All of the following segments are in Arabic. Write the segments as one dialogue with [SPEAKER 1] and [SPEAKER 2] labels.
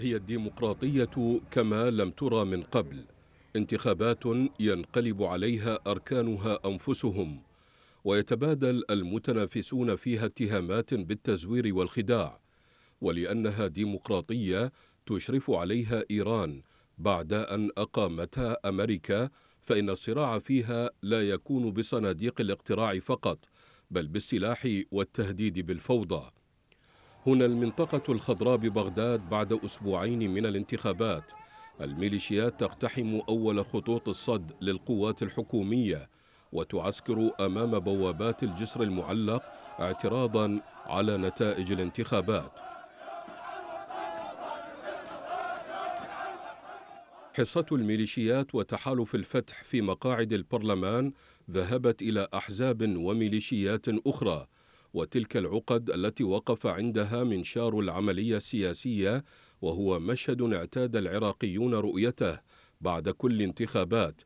[SPEAKER 1] هي الديمقراطية كما لم ترى من قبل انتخابات ينقلب عليها أركانها أنفسهم ويتبادل المتنافسون فيها اتهامات بالتزوير والخداع ولأنها ديمقراطية تشرف عليها إيران بعد أن أقامتها أمريكا فإن الصراع فيها لا يكون بصناديق الاقتراع فقط بل بالسلاح والتهديد بالفوضى هنا المنطقة الخضراء ببغداد بعد أسبوعين من الانتخابات الميليشيات تقتحم أول خطوط الصد للقوات الحكومية وتعسكر أمام بوابات الجسر المعلق اعتراضا على نتائج الانتخابات حصة الميليشيات وتحالف الفتح في مقاعد البرلمان ذهبت إلى أحزاب وميليشيات أخرى وتلك العقد التي وقف عندها منشار العملية السياسية وهو مشهد اعتاد العراقيون رؤيته بعد كل انتخابات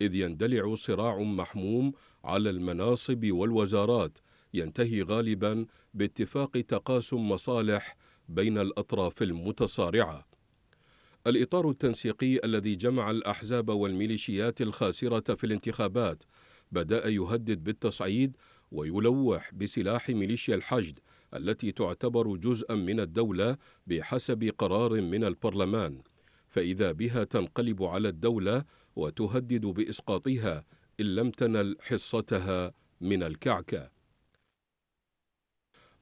[SPEAKER 1] إذ يندلع صراع محموم على المناصب والوزارات ينتهي غالبا باتفاق تقاسم مصالح بين الأطراف المتصارعة الإطار التنسيقي الذي جمع الأحزاب والميليشيات الخاسرة في الانتخابات بدأ يهدد بالتصعيد ويلوح بسلاح ميليشيا الحشد التي تعتبر جزءا من الدولة بحسب قرار من البرلمان فإذا بها تنقلب على الدولة وتهدد بإسقاطها إن لم تنل حصتها من الكعكة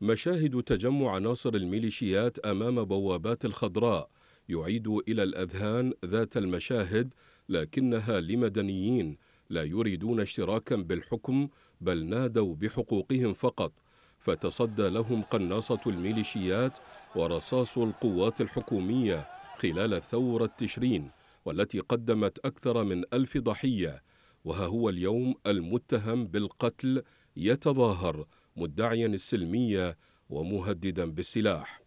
[SPEAKER 1] مشاهد تجمع عناصر الميليشيات أمام بوابات الخضراء يعيد إلى الأذهان ذات المشاهد لكنها لمدنيين لا يريدون اشتراكا بالحكم بل نادوا بحقوقهم فقط فتصدى لهم قناصة الميليشيات ورصاص القوات الحكومية خلال ثورة تشرين والتي قدمت أكثر من ألف ضحية وها هو اليوم المتهم بالقتل يتظاهر مدعيا السلمية ومهددا بالسلاح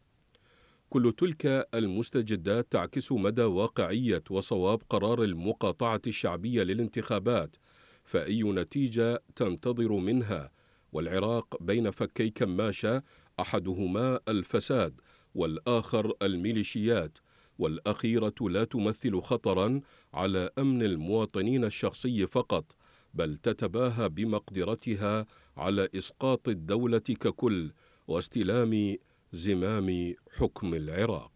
[SPEAKER 1] كل تلك المستجدات تعكس مدى واقعية وصواب قرار المقاطعة الشعبية للانتخابات فأي نتيجة تنتظر منها والعراق بين فكي كماشة أحدهما الفساد والآخر الميليشيات والأخيرة لا تمثل خطرا على أمن المواطنين الشخصي فقط بل تتباهى بمقدرتها على إسقاط الدولة ككل واستلام زمام حكم العراق